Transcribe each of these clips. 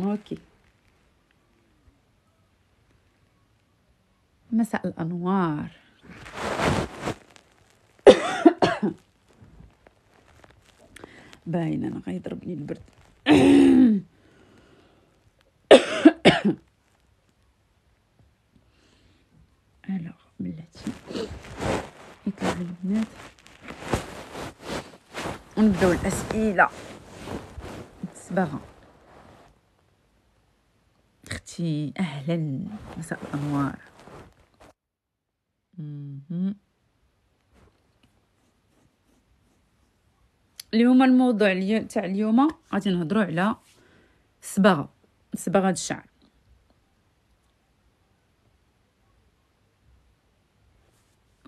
اوكي مساء الانوار باين انا غيضربني البرد الوغ بلاتي يطلعوا البنات ونبداو الاسئله الصباغه بنتي أهلا مساء الأنوار اليوم الموضوع تاع اليوم غادي نهضروا على الصباغه صبغه الشعر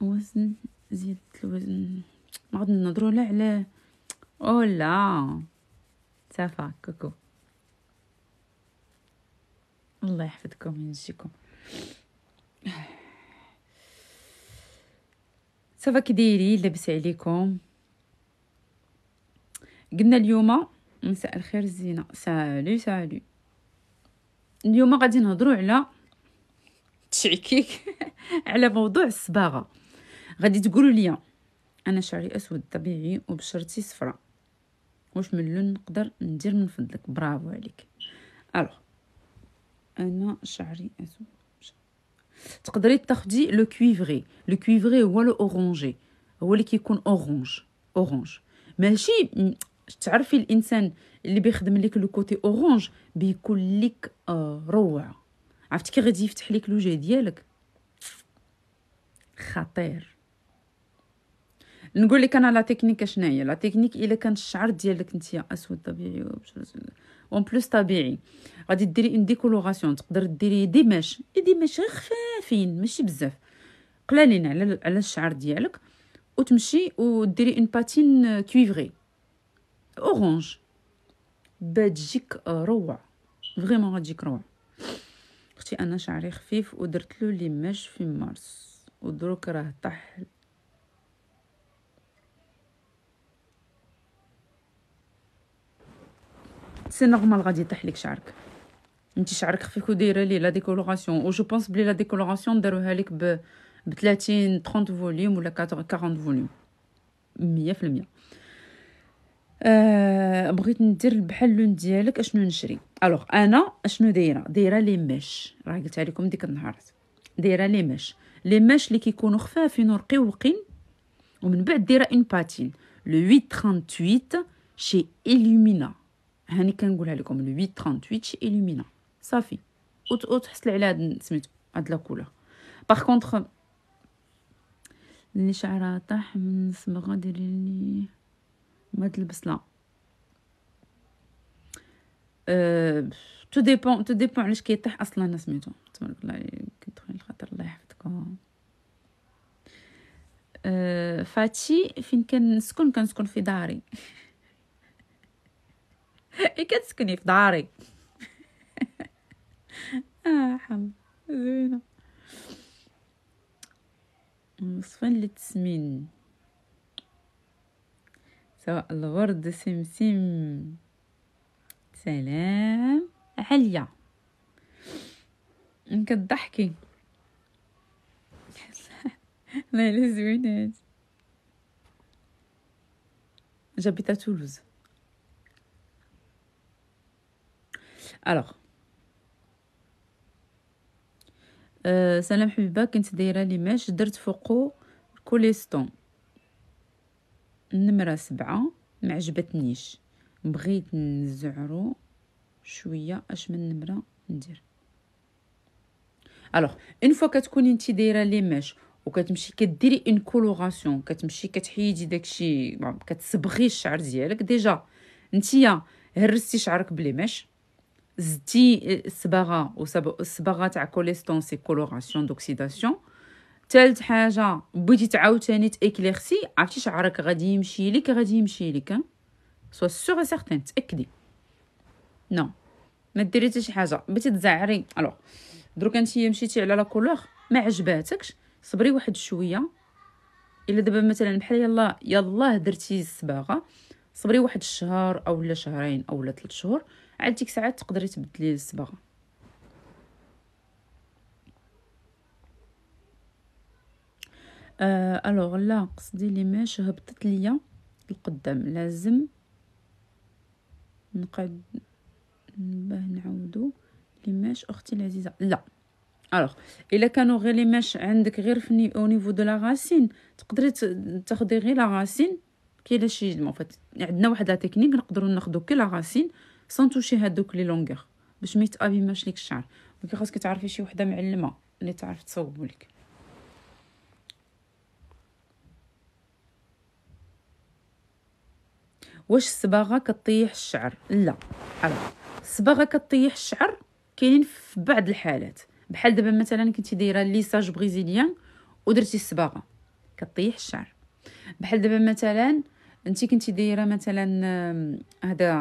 وزن زيد الوزن ما غادي نهضروا لا على او لا صافا كوكو الله يحفظكم وينجيكم صافا كي دايرين لاباس عليكم قلنا اليوم مساء الخير زينه سالو سالو اليوم غادي نهضروا على تشيكيك على موضوع الصباغه غادي تقولوا لي انا شعري اسود طبيعي وبشرتي صفراء واش من اللون نقدر ندير من فضلك برافو عليك الوغ انا شعري اسود تقدري تاخدي لو كويفري لو كويفري هو لو اورونجي هو اللي كيكون اورونج اورونج ماشي تعرفي الانسان اللي بيخدم لك لو كوتي اورونج بيكون لك آه، روعه عرفتي كي غادي يفتح لك الوجه ديالك خطير نقول لك انا لا تكنيك هي لا تكنيك الا كان الشعر ديالك نتيا اسود طبيعي اون بلوس طبيعي غادي ديري اون ديكولوراسيون تقدر ديري ديماش ديماش غير خفافين ماشي بزاف قلالين على على الشعر ديالك وتمشي وديري اون باتين كويفري اورانج بتجيك روعه فريمون غتجيك روعه اختي انا شعري خفيف ودرت له ماش في مارس ودروك راه طاح سي نورمال غادي يطيح لك شعرك انت شعرك خفيف ودايره ليه لا ديكولوراسيون و جو بونس بلي لا ديكولوراسيون داروها لك ب 30 30 فوليوم ولا 40 فوليوم 100% أه بغيت ندير بحال البحلون ديالك اشنو نشري الوغ انا اشنو دايره دايره لي ميش راه قلت لكم ديك النهار دايره لي ميش لي ميش اللي كيكونوا خفافين ورقيوقين ومن بعد دايره اون باتين لو 838 شي اليومينا هاني كنقولها لكم لو 838 ايلومينا صافي وتحصل على هاد سميتو هاد كولور باغ كونطخ اللي شعرها طاح من صبغه ديري لي ما تلبس لا أه، تو ديبون تو ديبون علاش كيطيح اصلا سميتو تبارك الله كتدخل الخاطر الله يحفظكم أه، فاتشي فين كنسكن كنسكن في داري اي كتسكني في داري اه حم زوينه مصفن للتسمين سواء الورد سمسم سلام عليا كضحكي لا لا زوينات جابتها تولوز الوغ سلام حبيبه كنت دايره لي ماش درت فوقو كوليستون نمره سبعة ما عجبتنيش بغيت نزعرو شويه اش من نمره ندير الوغ اون فوا كتكوني انت دايره لي ماش وكتمشي كديري اون كولوراسيون كتمشي كتحيدي داكشي كتصبغي الشعر ديالك ديجا نتيا هرستي شعرك بلي ماش زدتي الصباغه والصباغه تاع كوليستون سي كولوراسيون دوكسيداسيون ثالث حاجه بغيتي تعاوتاني تاكليرسي عرفتي شعرك غادي يمشي لك غادي يمشي لك سو سيغ سيغتين تاكدي نو ما ديري حتى شي حاجه بغيتي تزعري الوغ دروك انت مشيتي على لا كولور ما عجباتكش صبري واحد شويه الا دابا مثلا بحال يلا يلا درتي الصباغه صبري واحد الشهر اولا شهرين اولا ثلاث شهور عاد ديك ساعات تقدري تبدلي الصباغه أه الوغ لا قصدي لي ماش هبطت ليا القدام لازم نقعد باه نعاودو لي ماش اختي العزيزه لا الوغ الا كانوا غير لي ماش عندك غير فني او نيفو دو لا غاسين تقدري تاخدي غير لا غاسين كاين شي المفات عندنا واحد لا تكنيك نقدروا ناخذو كي لا غاسين توشي هادوك لي لونغور باش ما يتابيماش ليك الشعر دونك خاصك تعرفي شي وحده معلمه اللي تعرف تصوبو لك واش الصباغه كطيح الشعر لا الصباغه كطيح الشعر كاينين في بعض الحالات بحال دابا مثلا كنتي دايره ليساج بريزيليان ودرتي الصباغه كطيح الشعر بحال دابا مثلا انت كنتي دايره مثلا هذا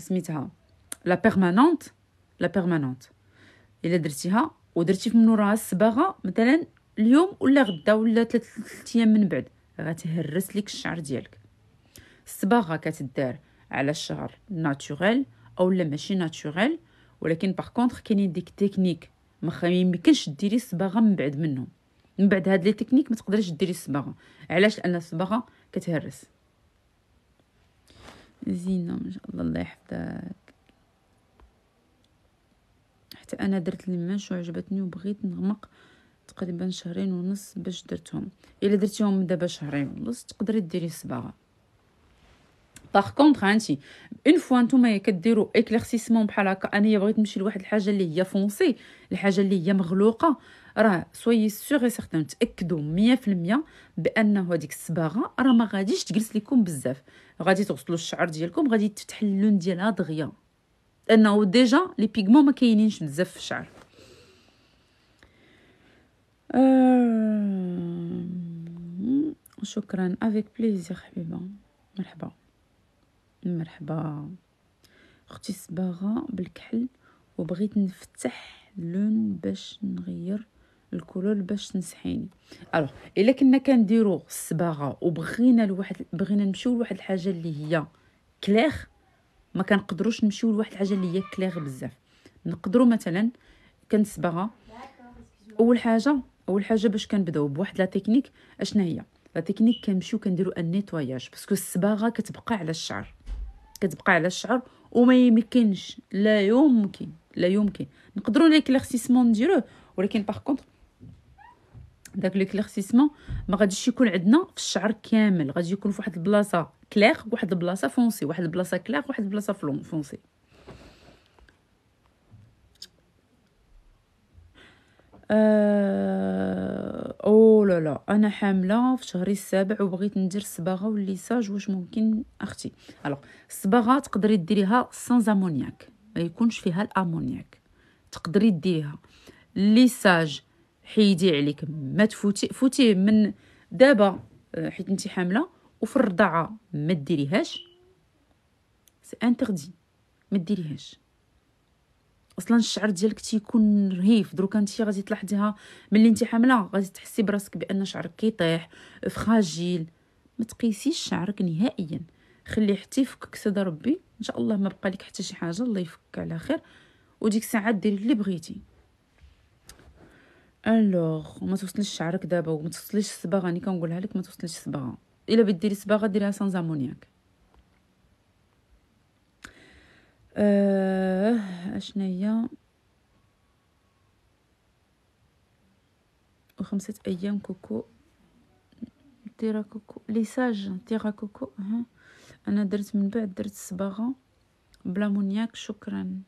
سميتها لا بيرمانانت لا بيرمانانت الا درتيها ودرتي من وراها الصباغه مثلا اليوم ولا غدا ولا ثلاثة ايام من بعد غتهرس لك الشعر ديالك الصباغه كتدار على الشعر ناتوريل او لا ماشي ناتوريل ولكن باغ كونطخ كاينين ديك تكنيك ما يمكنش ديري الصباغه من بعد منهم من بعد هاد لي تكنيك ما تقدريش ديري الصباغه علاش لان الصباغه كتهرس زينة ما شاء الله الله يحفظك حتى انا درت الماش وعجبتني وبغيت نغمق تقريبا شهرين ونص باش درتهم الا درتيهم دابا شهرين ونص تقدري ديري صباغه باغ كونطخ هانتي اون فوا نتوما كديرو اكليغسيسمون بحال هكا انايا بغيت نمشي لواحد الحاجه اللي هي فونسي الحاجه اللي هي مغلوقه راه سوي سيغ سيغتان تاكدوا مية بانه هذيك الصباغه راه ما غاديش تجلس لكم بزاف غادي تغسلوا الشعر ديالكم غادي تفتح اللون ديالها دغيا لانه ديجا لي بيغمون ما كاينينش بزاف في الشعر آه، شكرا افيك بليزير حبيبه مرحبا مرحبا اختي الصباغه بالكحل وبغيت نفتح لون باش نغير الكولور باش تنسحيني الوغ الا كنا كنديرو الصباغه وبغينا لواحد بغينا نمشيو لواحد الحاجه اللي هي كليغ ما كنقدروش نمشيو لواحد الحاجه اللي هي كليغ بزاف نقدروا مثلا كنصبغه اول حاجه اول حاجه باش كنبداو بواحد لا تكنيك اشنا هي لا تكنيك كنمشيو كنديرو النيتواياج باسكو الصباغه كتبقى على الشعر كتبقى على الشعر وما يمكنش لا يمكن لا يمكن نقدروا ليكليرسيسمون نديروه ولكن باغ كونطخ داك ليكليرسيسمون ما غاديش يكون عندنا في الشعر كامل غادي يكون في واحد البلاصه كلير واحد البلاصه فونسي واحد البلاصه كلير واحد البلاصه فونسي آه... او لا لا انا حامله في شهري السابع وبغيت ندير الصباغه والليساج واش ممكن اختي الوغ الصباغه تقدري ديريها سان امونياك ما يكونش فيها الامونياك تقدري ديريها الليساج حيدي عليك ما تفوتي فوتيه من دابا آه، حيت انت حامله وفي الرضاعه ما ديريهاش سي انتردي ما ديريهاش اصلا الشعر ديالك تيكون رهيف دروك انت غادي تلاحظيها ملي انت حامله غادي تحسي براسك بان شعرك كيطيح فخاجيل ما تقيسيش شعرك نهائيا خليه حتى يفكك سيد ربي ان شاء الله ما بقى لك حتى شي حاجه الله يفكك على خير وديك الساعه ديري اللي بغيتي الوغ ما توصلش شعرك دابا وما توصلش الصباغه راني يعني كنقولها لك ما توصلش الصباغه الا ديري صباغه ديريها سان زامونياك اه اشنا هي وخمسه ايام كوكو تيرا كوكو ليساج تيرا كوكو ها انا درت من بعد درت الصباغه بلا مونياك شكرا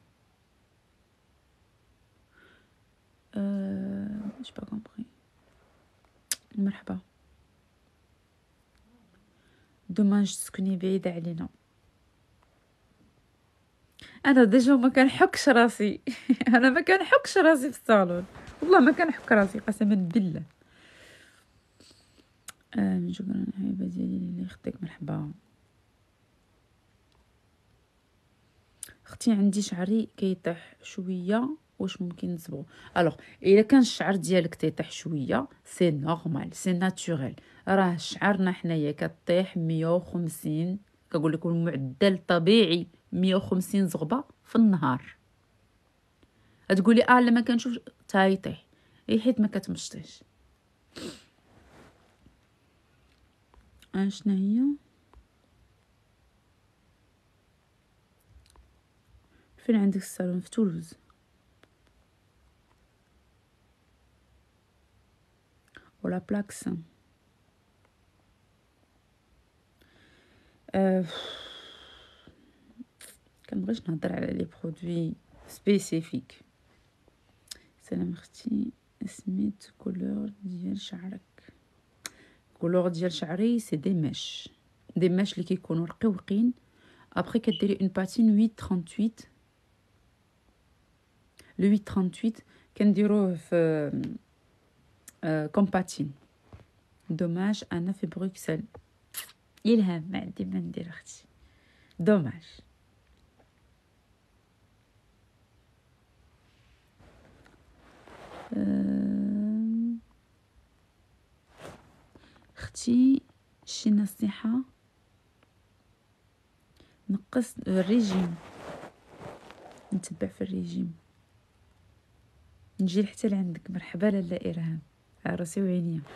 Euh, j'ai pas compris. مرحبا دوماج تسكني بعيدة علينا انا ديجا ما كنحكش راسي انا ما كنحكش راسي في الصالون والله ما كنحك راسي قسما بالله آه شكرا حبيبه ديالي اللي خديك مرحبا اختي عندي شعري كيطيح شويه واش ممكن نصبغو الوغ الا كان الشعر ديالك تيطيح شويه سي نورمال سي ناتوريل راه شعرنا حنايا كطيح 150 كنقول لكم المعدل الطبيعي 150 زغبه في النهار تقولي اه لما كنشوف تايطيح اي حيت ما كتمشطيش اشنا آه، هي فين عندك الصالون في تولوز pour la plaque. Euh, quand je n'entends les produits spécifiques. C'est la partie Smith Color Dial couleur Color Dial Shari, c'est des mèches. Des mèches qui sont en Après, qu'elle une patine 838. Le 838, qu'elle délit. Euh, كومباتين دوماج انا في بروكسل الهام ما عندي ما ندير اختي دوماج اختي شي نصيحه نقص الريجيم نتبع في الريجيم نجي حتى لعندك مرحبا لالا ارهام راسي وعينيا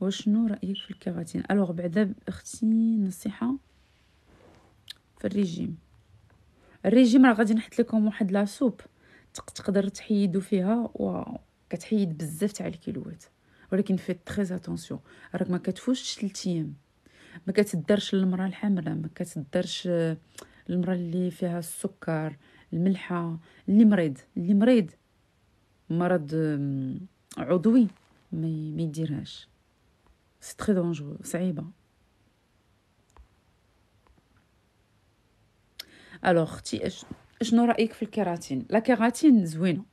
وشنو رايك في الكيراتين الوغ بعدا اختي نصيحه في الريجيم الريجيم راه غادي نحط لكم واحد لاسوب تقدر تحيدوا فيها وكتحيد بزاف تاع الكيلوات ولكن في تري اتونسيون راك ما كتفوش 3 ايام ما كتدرش للمراه الحامله ما كتدرش المراه اللي فيها السكر الملحه اللي مريض اللي مريض مرض عضوي ما يديرهاش سي تري دونجور صعيبه الوغ اختي شنو رايك في الكيراتين لا كيراتين زوينه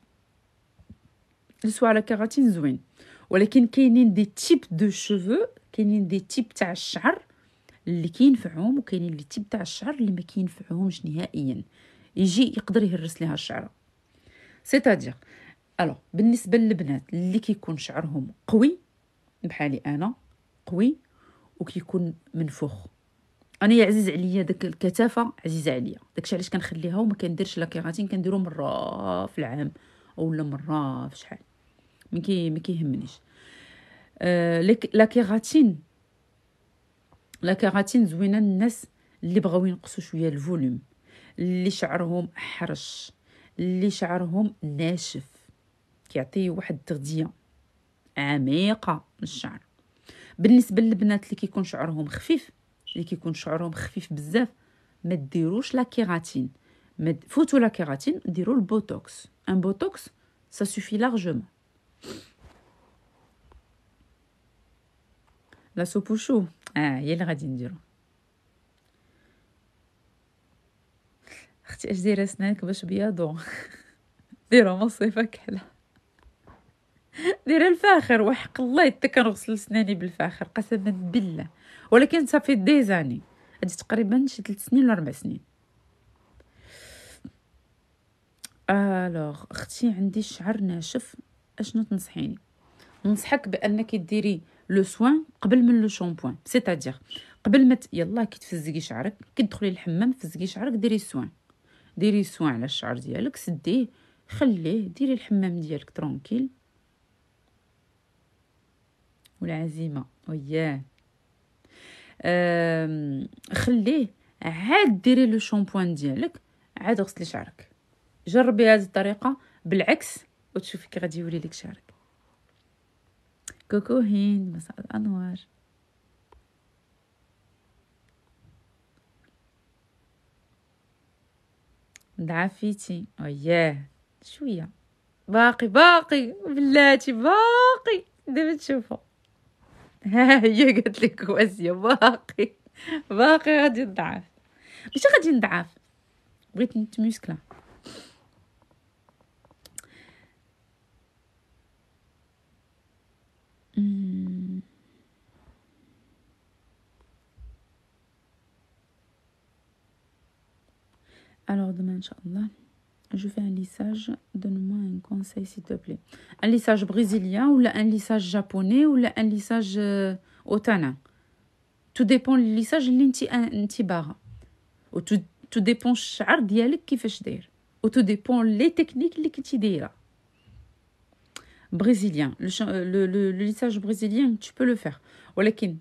السوا على كيراتين زوين ولكن كاينين دي تيب دو شوفو كاينين دي تيب تاع الشعر اللي كينفعهم وكاينين اللي تيب تاع الشعر اللي ما كينفعهمش نهائيا يجي يقدر يهرس ليها الشعره سيتادير الو بالنسبه للبنات اللي كيكون شعرهم قوي بحالي انا قوي وكيكون منفوخ انا عزيز عليا داك الكثافه عزيزه عليا داكشي علاش كنخليها وما كنديرش لا كيراتين كنديرو مره في العام اولا مره في شحال ما كيهمنيش آه لا كيراتين لا كراتين زوينه الناس اللي بغاو ينقصوا شويه الفوليوم اللي شعرهم حرش اللي شعرهم ناشف كيعطي واحد التغذيه عميقه للشعر بالنسبه للبنات اللي كيكون شعرهم خفيف اللي كيكون شعرهم خفيف بزاف ما ديروش لا كيراتين فوتو فوتوا لا كيراتين ديروا البوتوكس ان بوتوكس سا سوفي لارجومون لا سوب اه هي اللي غادي نديرو اختي اش دايره سنانك باش بيضو ديرو مصيفه كحله دايره الفاخر وحق الله حتى كنغسل سناني بالفاخر قسما بالله ولكن صافي ديزاني هادي تقريبا شي 3 سنين ولا 4 سنين الوغ اختي عندي الشعر ناشف اشنو تنصحيني ننصحك بانك ديري لو سوان قبل من لو شامبوان سيتادير قبل ما يلا كي تفزقي شعرك كي تدخلي الحمام فزقي شعرك ديري سوان ديري سوان على الشعر ديالك سديه خليه ديري الحمام ديالك ترونكيل والعزيمه وياه خليه عاد ديري لو شامبوان ديالك عاد غسلي شعرك جربي هذه الطريقه بالعكس وتشوفي كي غادي يولي لك شعرك كوكو هند مساء الأنوار دعفيتي ياه شوية باقي باقي بلاتي باقي دابا تشوفوا ها هي قالت لك واسية باقي باقي غادي نضعف ماشي غادي نضعف بغيت نتمسكله Alors, demain, je fais un lissage. Donne-moi un conseil, s'il te plaît. Un lissage brésilien ou un lissage japonais ou un lissage euh, Tout dépend du lissage l'inti barra. Ou tout, tout dépend du ديالك كيفاش Ou tout dépend les techniques اللي كنتي Brésilien, euh, le, lissage brésilien, tu peux le faire. ولكن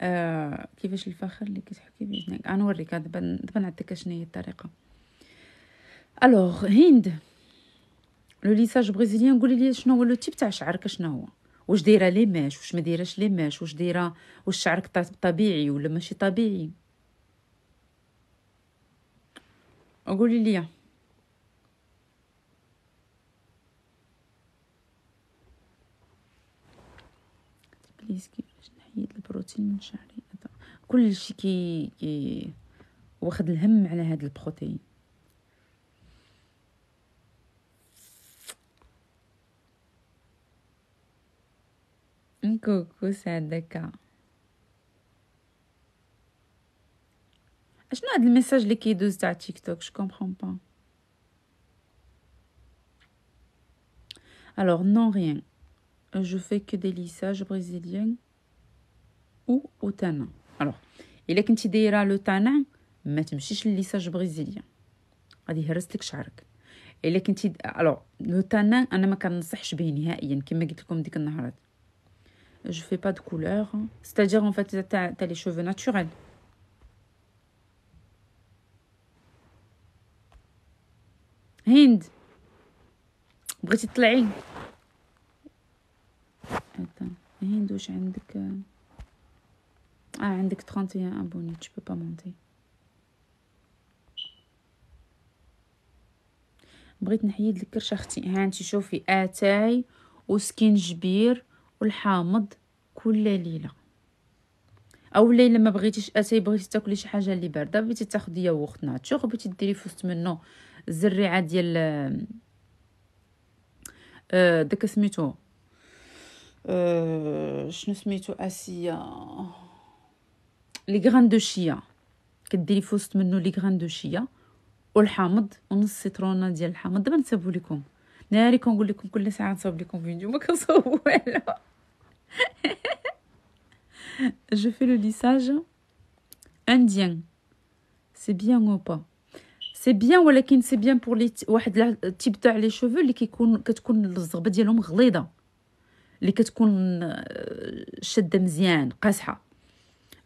آه، كيفاش الفخر اللي كتحكي انا غنوريك دابا دابا نعطيك شنو هي الطريقه الوغ هند لو ليساج بريزيليان قولي لي شنو هو لو تيب تاع شعرك شنو هو واش دايره لي ماش واش ما دايراش لي ماش واش دايره واش شعرك طبيعي ولا ماشي طبيعي قولي لي بليز البروتين شعري كل شيء كي كي واخد الهم على هاد البروتين كوكو سعدك اشنو هاد الميساج اللي كيدوز تاع تيك توك جو كومبرون با الوغ نو rien جو في كو des lissages brésiliens او او تانا الوغ الا كنتي دايره لو تانا ما تمشيش لليساج بريزيليان غادي يهرس لك شعرك الا كنتي الوغ لو تانا انا ما كنصحش به نهائيا كما قلت لكم ديك النهارات جو في با دو كولور ستادير اون فات تاع تاع لي شوفو ناتوريل هند بغيتي تطلعي هند واش عندك اه عندك 31 ابوني tu peux pas monter بغيت نحيد لك كرش اختي ها انت شوفي اتاي جبير والحامض كل ليله او ليلة ما بغيتيش اتاي بغيتي تاكلي شي حاجه اللي بارده بغيتي تاخدي ياغورت ناتشور بغيتي ديري وسط منه الزريعه ديال آه، داك سميتو آه، شنو سميتو اسيا لي غران دو شيا كديري في وسط منو لي غران دو شيا والحامض ونص سيترونه ديال الحامض دابا نصيبو لكم ناري كنقول لكم كل ساعه نصاوب لكم فيديو ما كنصاوبو والو جو في لو ليساج انديان سي بيان او با سي بيان ولكن سي بيان بور لي واحد التيب تاع لي شوفو اللي كيكون كتكون الزغبه ديالهم غليظه اللي كتكون آه، شاده مزيان قاصحه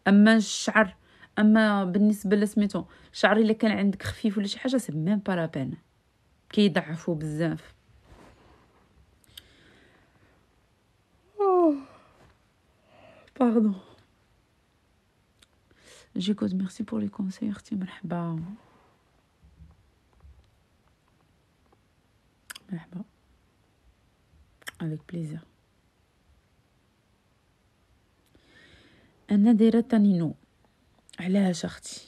اما الشعر اما بالنسبه لسميتو الشعر الا كان عندك خفيف ولا شي حاجه سي ميم با لا بين كيضعفو بزاف باردون جيكوت ميرسي بور لي كونساي اختي مرحبا مرحبا avec plaisir انا دايره تانينو علاش اختي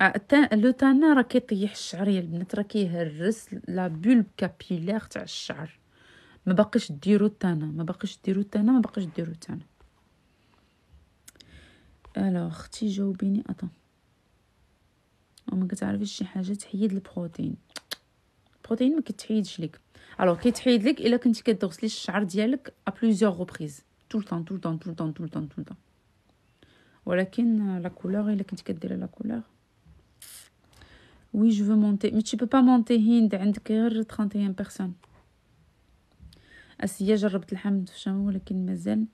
أه، لو تانا راه كيطيح الشعر يا البنات راه كيهرس لا بول كابيلار تاع الشعر ما باقيش ديرو تانا ما باقيش ديرو تانا ما باقيش ديرو تانا الو اختي جاوبيني اطا وما كتعرفيش شي حاجه تحيد البروتين البروتين ما كتحيدش لك الو كيتحيد لك الا كنتي كتغسلي الشعر ديالك ا بلوزيغ ريبريز tout le temps tout le temps tout le temps tout le temps tout le temps Walakin, euh, la couleur la est de la couleur oui je veux monter mais tu peux pas monter hind عندك غير 31 personne اسيا جربت الحمد في شمو ولكن مازال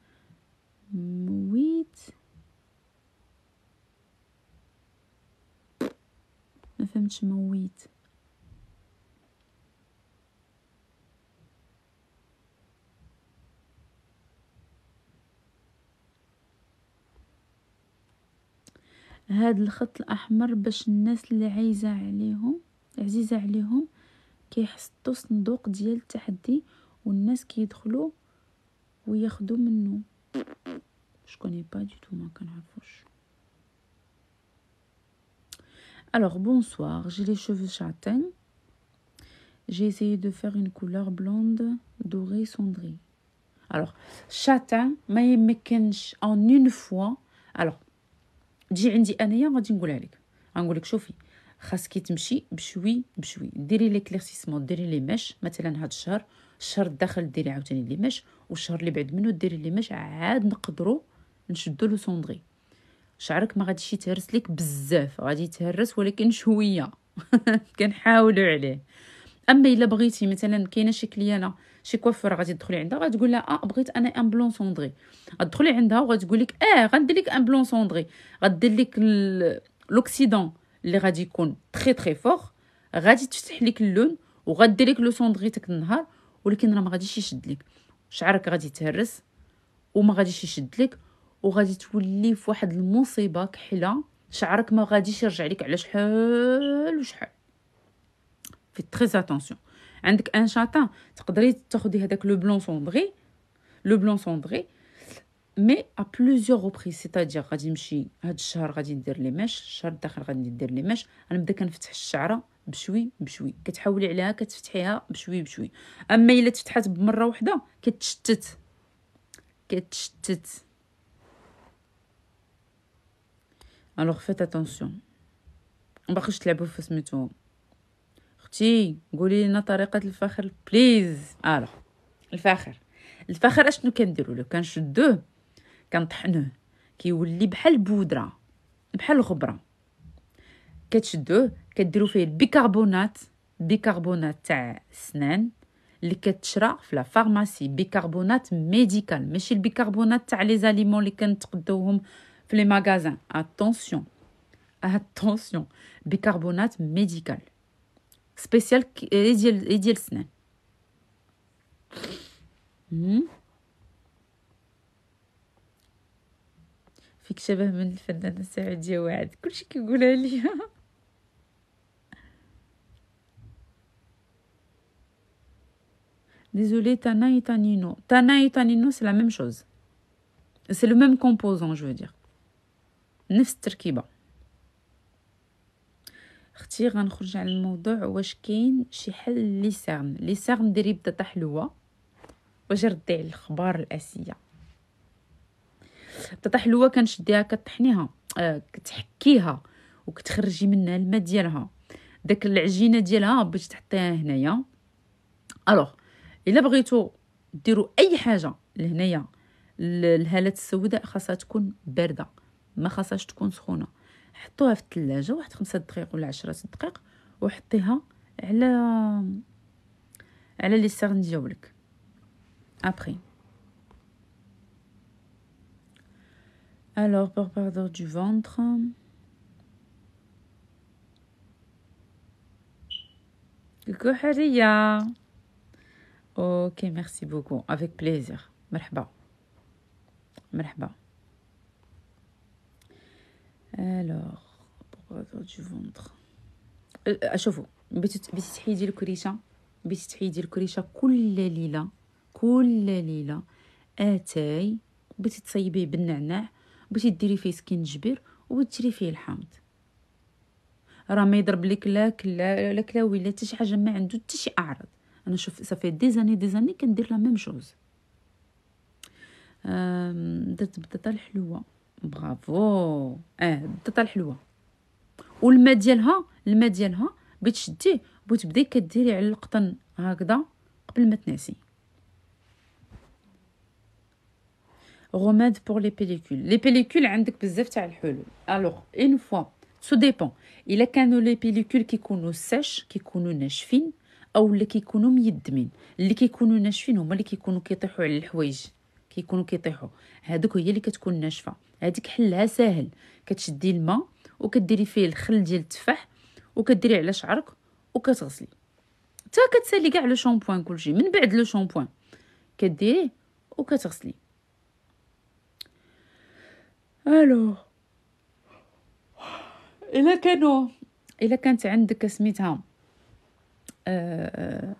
هاد الخط الاحمر باش الناس اللي Alors bonsoir, j'ai les cheveux châtains. J'ai essayé de faire une couleur blonde dorée cendrée. Alors, châtain, mais en une fois. Alors, تجي عندي انايا غادي نقولها لك غنقول لك شوفي خاصك تمشي بشوي بشوي ديري ليكليرسيسمون ديري لي ماش مثلا هاد الشهر الشهر الداخل ديري عاوتاني لي ميش والشهر اللي بعد منه ديري لي ماش عاد نقدروا نشدو لو سوندغي شعرك ما غاديش يتهرس لك بزاف غادي يتهرس ولكن شويه كنحاولوا عليه اما الا بغيتي مثلا كاينه شي كليانه شي كوافور غادي تدخلي عندها غتقول لها اه بغيت انا ان بلون سوندري غتدخلي عندها وغتقول لك اه غندير لك ان بلون سوندري غدير لك لوكسيدون اللي غادي يكون تري تري فور غادي تفتح لك اللون وغدير لك لو سوندري تك النهار ولكن راه ما غاديش يشد لك شعرك غادي يتهرس وما غاديش يشد لك وغادي تولي في واحد المصيبه كحله شعرك ما غاديش يرجع لك على شحال وشحال في تري اتونسيون عندك ان شاطان تقدري تاخدي هذاك لو بلون سوندغي لو بلون سوندغي مي ا بلوزيوغ ريبريز سيتادير غادي نمشي هاد الشهر غادي ندير لي ماش الشهر الداخل غادي ندير لي ماش غنبدا كنفتح الشعره بشوي بشوي كتحاولي عليها كتفتحيها بشوي بشوي اما الا تفتحات بمره واحده كتشتت كتشتت الوغ فيت اتونسيون مباقيش تلعبوا في سميتو اختي قولي لنا طريقه الفخر بليز الو الفخر الفخر اشنو كنديروا لو كنشدوه كنطحنوه كيولي بحال بودره بحال الخبره كتشدوه كديروا فيه البيكربونات بيكربونات تاع السنان اللي كتشرى في لا فارماسي بيكربونات ميديكال ماشي البيكربونات تاع لي زاليمون اللي كنتقدوهم في لي ماغازان اتونسيون اتونسيون بيكربونات ميديكال Spécial qui est idylle, idylle, c'est un fiction. Même le de cool. Ce qui est désolé. Tana et Anino Tana et Anino, c'est la même chose, c'est le même composant. Je veux dire, Même ce اختي غنخرج على الموضوع واش كاين شي حل لي سيرن لي سيرن ديري بطاطا حلوه واش ردي على الاخبار الاسيه بطاطا حلوه كنشديها كطحنيها آه كتحكيها وكتخرجي منها الماء ديالها داك العجينه ديالها باش تحطيها هنايا الوغ الا بغيتو ديروا اي حاجه لهنايا الهالات السوداء خاصها تكون بارده ما خاصهاش تكون سخونه حطوها في الثلاجة واحد خمسة دقائق ولا عشرة دقائق وحطيها على على لي سيرن ديالك ابري alors pour perdre du ventre coucou Haria ok merci beaucoup avec مرحبا مرحبا الوغ بوغ دو فونتر بيتي تحيدي الكريشه تحيدي الكريشه كل ليله كل ليله اتاي بيتي تصيبيه بالنعناع بيتي ديري فيه سكنجبير وبتجري فيه الحامض راه ما يضرب لك لا كلا لا كلاوي لا حتى شي حاجه ما عنده حتى شي اعراض انا شوف صافي دي زاني دي زاني كندير لا ميم شوز درت بطاطا الحلوه برافو اه الضطه الحلوه والماء ديالها الماء ديالها بتشديه وتبداي كديري على القطن هكذا قبل ما تنعسي غوماد بور لي بيليكول لي بيليكول عندك بزاف تاع الحلول الوغ اون فوا سو ديبون الا كانوا لي بيليكول كيكونوا ساش كيكونوا ناشفين او اللي كيكونوا ميدمين اللي كيكونوا ناشفين هما اللي كيكونوا كيطيحوا على الحوايج كيكونوا كيطيحوا هذوك هي اللي كتكون ناشفه هذيك حلها ساهل كتشدي الماء وكديري فيه الخل ديال التفاح وكديري على شعرك وكتغسلي حتى كتسالي كاع لو شامبوان كلشي من بعد لو شامبوان كديريه وكتغسلي الو الا كانوا الا كانت عندك سميتها أه...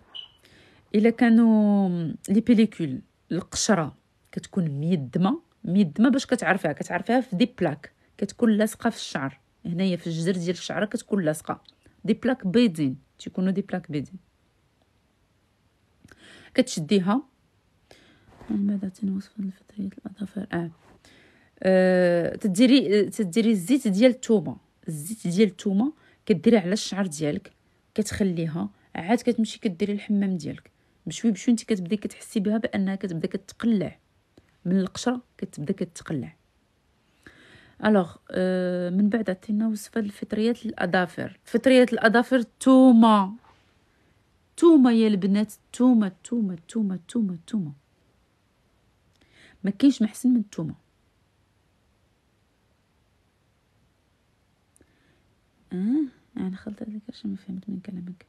الا كانوا لي بيليكول القشره كتكون ميدمه الدمه باش كتعرفيها كتعرفيها في دي بلاك كتكون لاصقه في الشعر هنايا في الجزر ديال الشعره كتكون لاصقه دي بلاك بيضين تيكونوا دي بلاك بيضين كتشديها ماذا تنوصف الفطريه الاظافر اه, آه. تديري تديري الزيت ديال التومة الزيت ديال التومة كديري على الشعر ديالك كتخليها عاد كتمشي كديري الحمام ديالك بشوي بشوي انت كتبدي كتحسي بها بانها كتبدا كتقلع من القشره كتبدا كتقلع الوغ آه euh, من بعد عطينا وصفه الفطريات الاظافر فطريات الاظافر توما توما يا البنات توما توما توما توما توما ما كاينش محسن من التومه اه انا يعني خلطت هذيك عشان ما فهمت من كلامك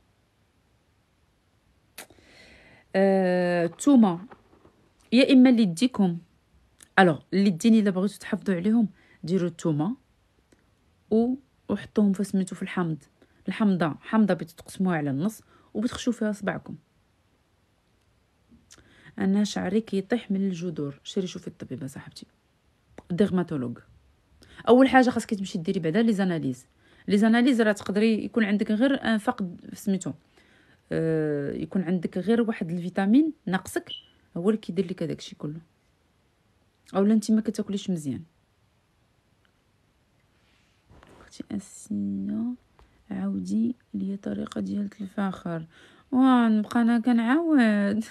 آه، توما يا اما اللي يديكم الوغ اللي ديني الا بغيتو تحافظوا عليهم ديروا الثومه و وحطوهم في سميتو في الحمض الحمضة حمضة بتتقسموها على النص وبتخشوا فيها صبعكم انا شعري كيطيح من الجذور شري شوفي الطبيبه صاحبتي ديرماتولوج اول حاجه خاصك تمشي ديري بعدا لي زاناليز لي زاناليز راه تقدري يكون عندك غير فقد سميتو أه يكون عندك غير واحد الفيتامين ناقصك هو اللي كيدير لك هذاك كله اولا انت ما كتاكليش مزيان اختي اسينا عاودي ليا طريقه ديال الفاخر ونبقى انا كنعاود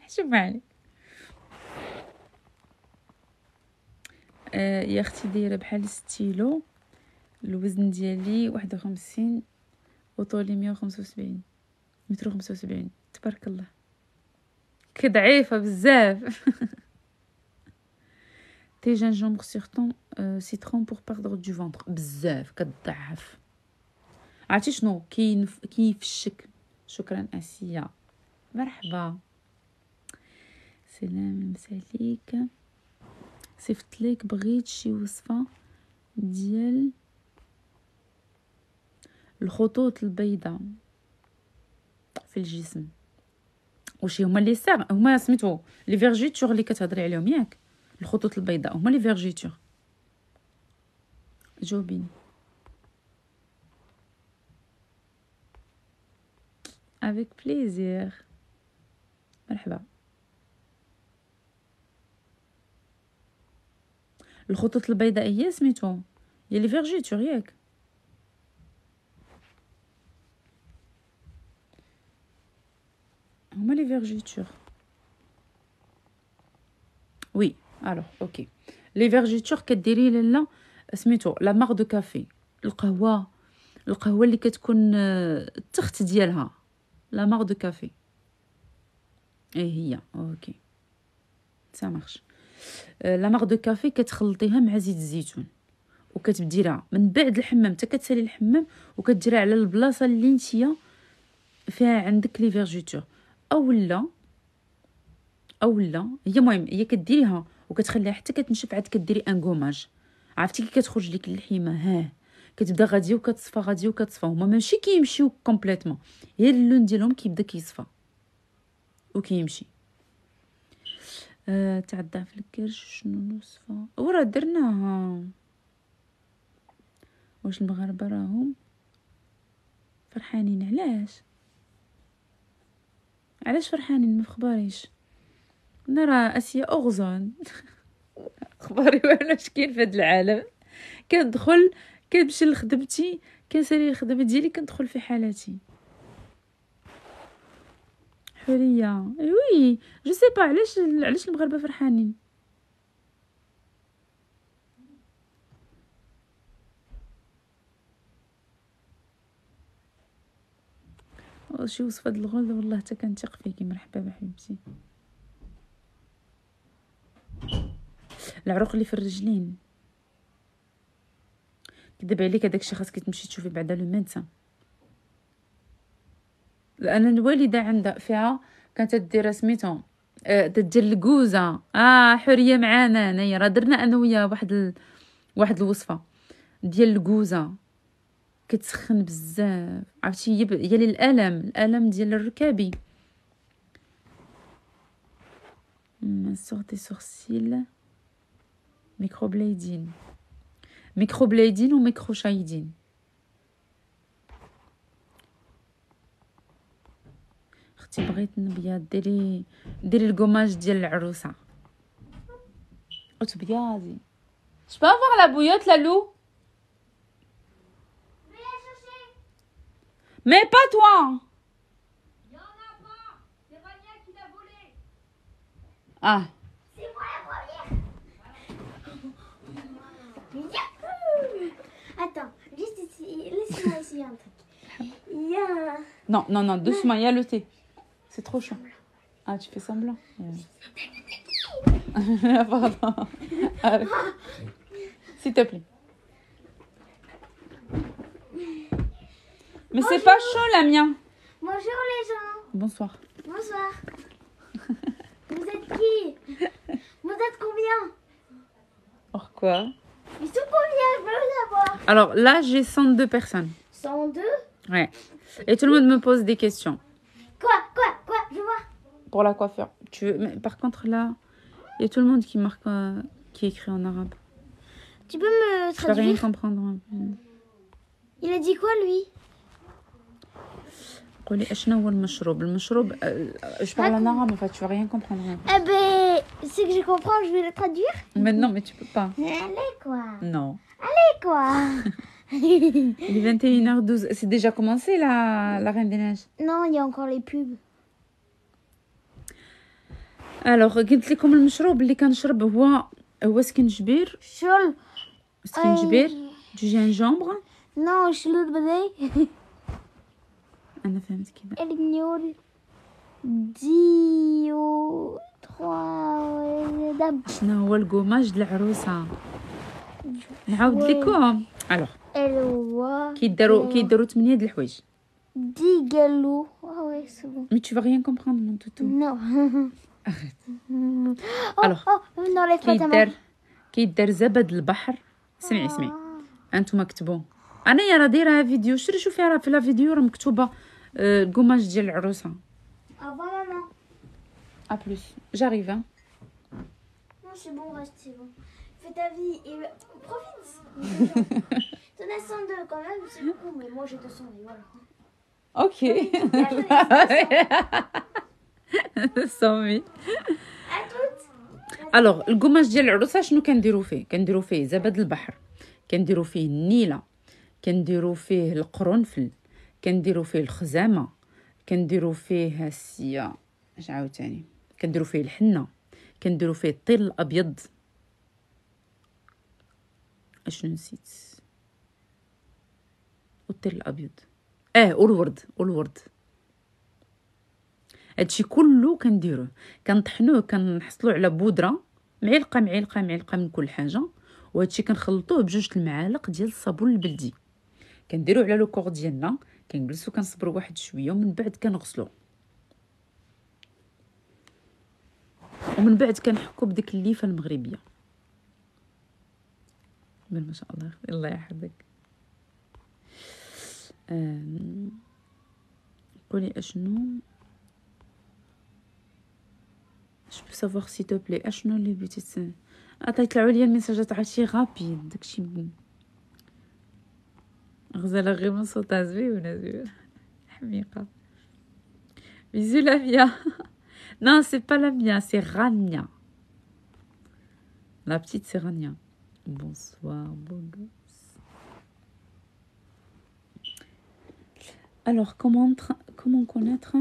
حشم عليك آه، يا اختي دايره بحال ستيلو الوزن ديالي واحد وخمسين وطولي مية وخمسة وسبعين متر وخمسة وسبعين تبارك الله كضعيفة بزاف تي جينجومبر سيرتون سيترون بور باردر دو فونتر بزاف كضعف عرفتي شنو كاين كيفشك شكرا اسيا مرحبا سلام مساليك عليك صيفط ليك بغيت شي وصفه ديال الخطوط البيضاء في الجسم وشي هما لي سيغ هما سميتو لي فيرجيتور اللي كتهضري عليهم ياك الخطوط البيضاء هما لي فيرجيتور جاوبيني افيك بليزير مرحبا الخطوط البيضاء هي سميتو هي لي فيرجيتور ياك هما لي فيرجيتور وي الوغ اوكي لي فيرجيتور كديري لالا سميتو لا مار دو كافي القهوه القهوه اللي كتكون التخت ديالها لا مار دو كافي اي هي اوكي سا مارش لا مار دو كافي كتخلطيها مع زيت الزيتون وكتبديرها من بعد الحمام حتى كتسالي الحمام وكديرها على البلاصه اللي نتيا فيها عندك لي فيرجيتور اولا اولا هي المهم هي كديريها وكتخليها حتى كتنشف عاد كديري ان غوماج عرفتي كي كتخرج ليك اللحيمه ها كتبدا غادي وكتصفى غادي وكتصفى هما ماشي كيمشيو كومبليتمون هي اللون ديالهم كيبدا كيصفى وكيمشي آه تاع الضعف الكرش شنو الوصفه وراه درناها واش المغاربه راهم فرحانين علاش علاش فرحانين ما خباريش نرى اسيا اغزان خباري وانا شكين في هذا العالم كندخل كنمشي لخدمتي كنسالي الخدمه ديالي كندخل في حالاتي حريه وي جو سي با علاش علاش المغاربه فرحانين شي وصفه د الغول والله حتى كنثق فيك مرحبا بحبيبتي العروق اللي في الرجلين كدب عليك هذاك الشيء خاصك تمشي تشوفي بعدا لو ميدسان لان الوالده عندها فيها كانت دير سميتو آه، تدير الكوزه اه حريه معانا انايا راه درنا انا وياها واحد ال... واحد الوصفه ديال الكوزه كتسخن بزاف عرفتي هي هي للالم الالم ديال الركابي سور دي سورسيل ميكرو بلايدين ميكرو بلايدين وميكرو شايدين اختي بغيت نبيض ديري ديري الكوماج ديال العروسه وتبيضي Je peux avoir لا bouillotte, la Mais pas toi Il y en a pas C'est Rania qui l'a volé Ah C'est moi la première Attends, juste ici, laisse-moi essayer un truc. Il Non, non, non, doucement il y a le thé. C'est trop chaud. Ah, tu fais semblant euh. S'il te plaît. Mais c'est pas chaud la mienne. Bonjour les gens. Bonsoir. Bonsoir. Vous êtes qui Vous êtes combien Or quoi Ils sont combien Je veux savoir. Alors là, j'ai 102 personnes. 102 Ouais. Et tout le monde me pose des questions. Quoi Quoi Quoi Je vois. Pour la coiffure. Tu veux... Mais par contre, là, il y a tout le monde qui marque, euh, qui écrit en arabe. Tu peux me traduire Je peux rien comprendre. Il a dit quoi, lui لي اشنو هو المشروب المشروب je parle en arabe en fait tu vas rien comprendre eh ben c'est que je comprends je vais le traduire mais non mais tu peux pas eh, allez quoi non allez quoi il est 21h12 c'est déjà commencé la la reine des neiges non il y a encore les pubs Alors, alors قلت لكم المشروب اللي كنشرب هو هو سكنجبير شل سكنجبير دو Non, نو le بداي انا فهمت كده النيول ديو دم شنو هو القماش العروسه نعاود لكم الو الو كي كيداروا ثمانيه د الحوايج دي قالو آه، واو مي tu vas rien comprendre mon toutou non الو oh, oh, كيدار دار زبد البحر سمعي سمعي آه. انتم مكتبوا انا يا راه دايره فيديو شري شوفي راه في لا فيديو راه مكتوبه Euh, goumage d'Ilroussa. Au ah, revoir, maman. A plus. J'arrive, hein. Non, c'est bon, reste, bon. Fais ta vie et profite. T'en as 102, quand même, c'est beaucoup, mais moi j'ai 200, voilà. Ok. Alors, le goumage Rosa je ne sais pas ce qu'il y a. Qu'il كنديرو فيه الخزامه كنديرو فيه السيا اش عاوتاني كنديرو فيه الحنه كنديرو فيه الطيل الابيض اشنو نسيت والطيل الابيض اه والورد والورد هادشي كله كنديروه كنطحنوه كنحصلو على بودره معلقه معلقه معلقه من كل حاجه وهادشي كنخلطوه بجوج المعالق ديال الصابون البلدي كنديروه على لو كور ديالنا كنجلسو كنصبرو واحد شويه ومن بعد كنغسلو ومن بعد كنحكو بديك الليفه المغربيه ما شاء الله الله يحفظك قولي اشنو شو بو سافوار سي تو بلي اشنو لي بيتي عطيت لعليا الميساجات عرفتي غابيد داكشي Vous allez vraiment sauter la ou la vie Mira. Bisous la mienne. Non, c'est pas la mienne, c'est Rania. La petite, c'est Rania. Bonsoir, beau garçon. Alors, comment connaître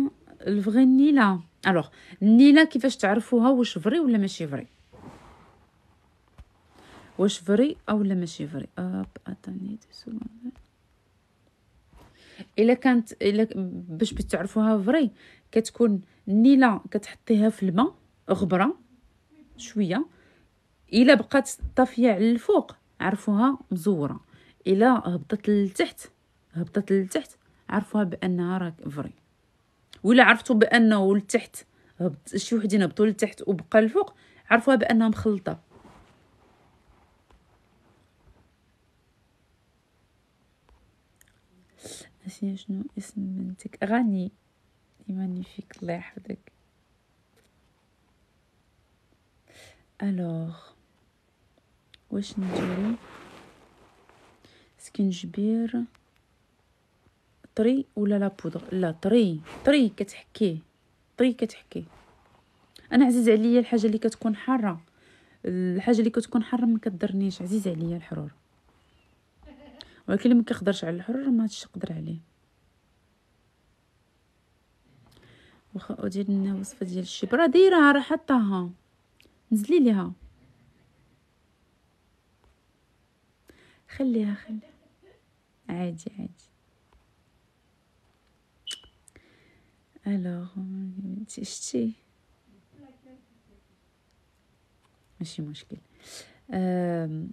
le vrai Nila Alors, Nila qui va chercher, faut-il ou je suis vrai ou le monsieur vrai Ou je suis vrai ou le monsieur vrai Hop, attendez deux secondes. الا كانت الا باش بتعرفوها فري كتكون النيله كتحطيها في الماء غبره شويه الا بقات طافيه على الفوق عرفوها مزوره الا هبطت لتحت هبطت لتحت عرفوها بانها راك فري ولا عرفتوا بانه لتحت هبط شي وحدين هبطوا لتحت وبقى الفوق عرفوها بانها مخلطه نسينا شنو اسم بنتك غاني إيماني فيك الله يحفظك الوغ واش نديرو سكنجبير طري ولا لا بودر لا طري طري كتحكيه طري كتحكيه انا عزيز عليا الحاجه اللي كتكون حاره الحاجه اللي كتكون حاره ما كتضرنيش عزيز عليا الحرور ولكن اللي ما كيقدرش على الحر ما هادشي يقدر عليه واخا ادير لنا وصفه ديال الشيب راه راه حطاها نزلي ليها خليها خليها عادي عادي الوغ شتي ماشي مشكل أم.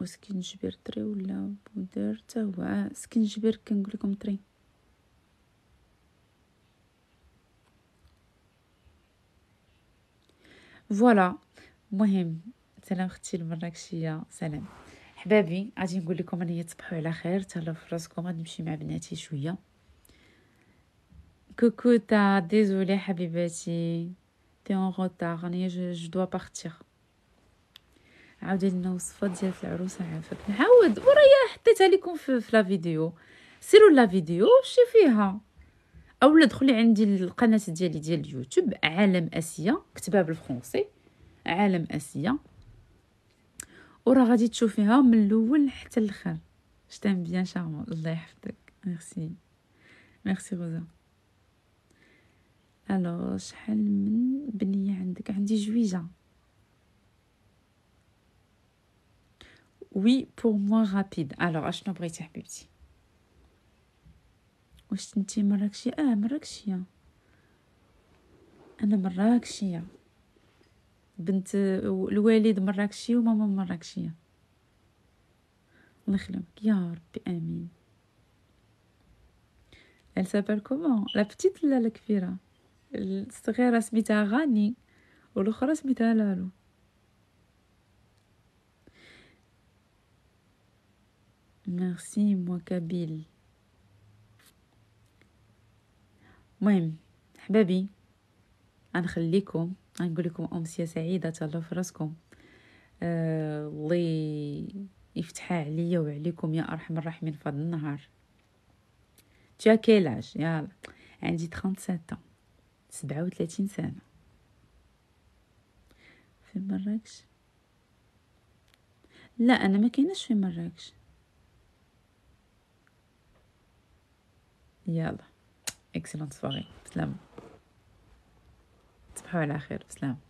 وسكنجبير طري ولا بودر حتى هو آه، سكنجبير كنقول لكم طري فوالا مهم سلام اختي المراكشيه سلام حبابي غادي نقول لكم انا تصبحوا على خير تهلاو في راسكم غادي نمشي مع بناتي شويه كوكو تا ديزولي حبيباتي تي اون روتار انا جو دو بارتير عاود لنا وصفات ديال العروسه عافاك نعاود ورايا حطيتها لكم في, لا فيديو سيروا لا فيديو شي فيها اولا دخلي عندي القناه ديالي ديال اليوتيوب عالم اسيا كتبها بالفرنسي عالم اسيا ورا غادي تشوفيها من الاول حتى الاخر جتام بيان شارمون الله يحفظك ميرسي ميرسي روزا الو شحال من بنيه عندك عندي جويجه وي بور موا غابيد الوغ اشنو بغيتي حبيبتي واش نتي مراكشية اه مراكشية انا مراكشية بنت الوالد مراكشي وماما مراكشية الله يخليك يا ربي امين Elle s'appelle comment La petite ولا الكبيرة الصغيرة سميتها غاني والأخرى سميتها لالو ميرسي موا كابيل مهم حبابي غنخليكم غنقول لكم امسيه سعيده تهلاو في راسكم آه الله يفتحها عليا وعليكم يا ارحم الراحمين في هذا النهار تيا كيلاج يلا عندي 37 ans 37 سنه في مراكش لا انا ما كايناش في مراكش يلا اكسلونت سواري سلام تصبحوا على خير بسلام